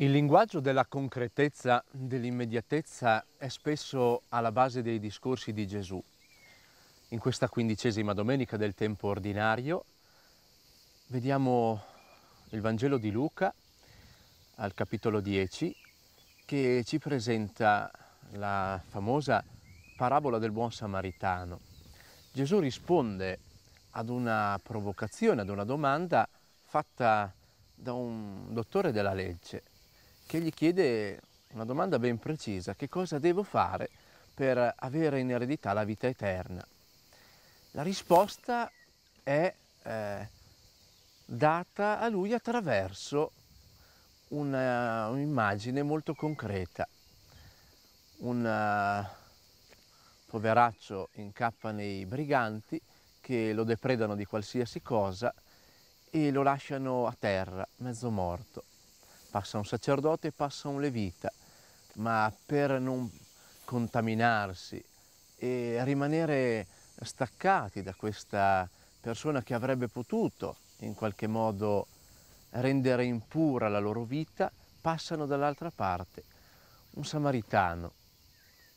Il linguaggio della concretezza, dell'immediatezza è spesso alla base dei discorsi di Gesù. In questa quindicesima domenica del tempo ordinario vediamo il Vangelo di Luca al capitolo 10 che ci presenta la famosa parabola del buon samaritano. Gesù risponde ad una provocazione, ad una domanda fatta da un dottore della legge che gli chiede una domanda ben precisa, che cosa devo fare per avere in eredità la vita eterna? La risposta è eh, data a lui attraverso un'immagine molto concreta. Un eh, poveraccio incappa nei briganti che lo depredano di qualsiasi cosa e lo lasciano a terra, mezzo morto passa un sacerdote, passa un levita, ma per non contaminarsi e rimanere staccati da questa persona che avrebbe potuto in qualche modo rendere impura la loro vita, passano dall'altra parte. Un samaritano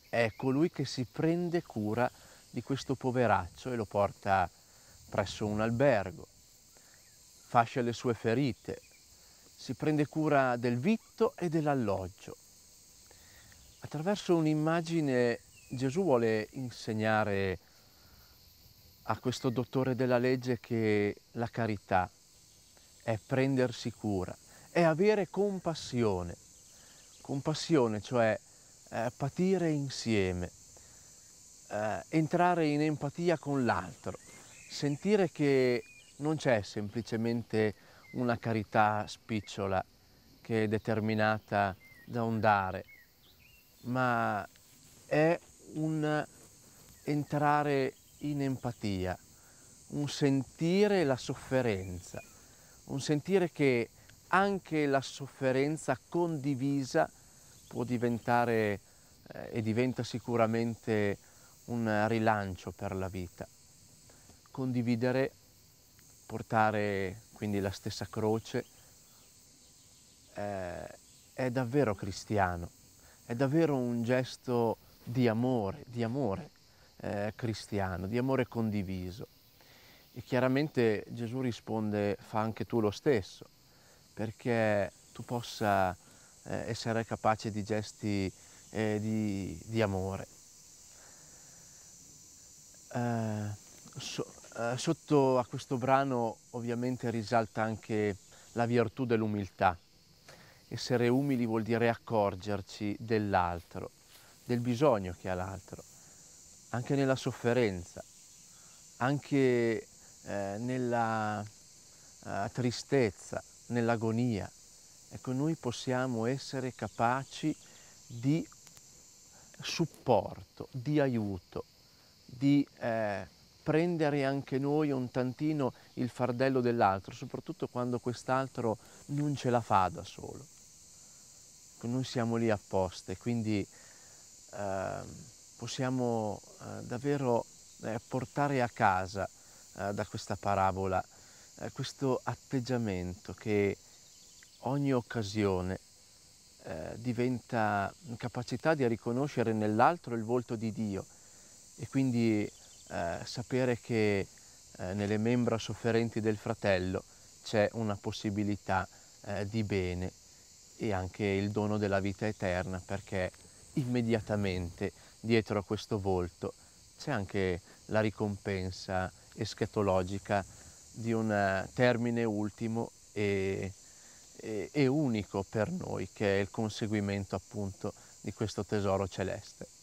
è colui che si prende cura di questo poveraccio e lo porta presso un albergo, fascia le sue ferite, si prende cura del vitto e dell'alloggio. Attraverso un'immagine Gesù vuole insegnare a questo dottore della legge che la carità è prendersi cura, è avere compassione, compassione cioè eh, patire insieme, eh, entrare in empatia con l'altro, sentire che non c'è semplicemente una carità spicciola che è determinata da un dare, ma è un entrare in empatia, un sentire la sofferenza, un sentire che anche la sofferenza condivisa può diventare eh, e diventa sicuramente un rilancio per la vita. Condividere portare quindi la stessa croce, eh, è davvero cristiano, è davvero un gesto di amore, di amore eh, cristiano, di amore condiviso. E chiaramente Gesù risponde fa anche tu lo stesso, perché tu possa eh, essere capace di gesti eh, di, di, amore. Eh, so, eh, sotto a questo brano ovviamente risalta anche la virtù dell'umiltà. Essere umili vuol dire accorgerci dell'altro, del bisogno che ha l'altro, anche nella sofferenza, anche eh, nella eh, tristezza, nell'agonia. Ecco, noi possiamo essere capaci di supporto, di aiuto, di eh, prendere anche noi un tantino il fardello dell'altro, soprattutto quando quest'altro non ce la fa da solo. Non siamo lì apposta e quindi eh, possiamo eh, davvero eh, portare a casa eh, da questa parabola eh, questo atteggiamento che ogni occasione eh, diventa capacità di riconoscere nell'altro il volto di Dio e quindi eh, sapere che eh, nelle membra sofferenti del fratello c'è una possibilità eh, di bene e anche il dono della vita eterna perché immediatamente dietro a questo volto c'è anche la ricompensa eschatologica di un eh, termine ultimo e, e, e unico per noi che è il conseguimento appunto di questo tesoro celeste.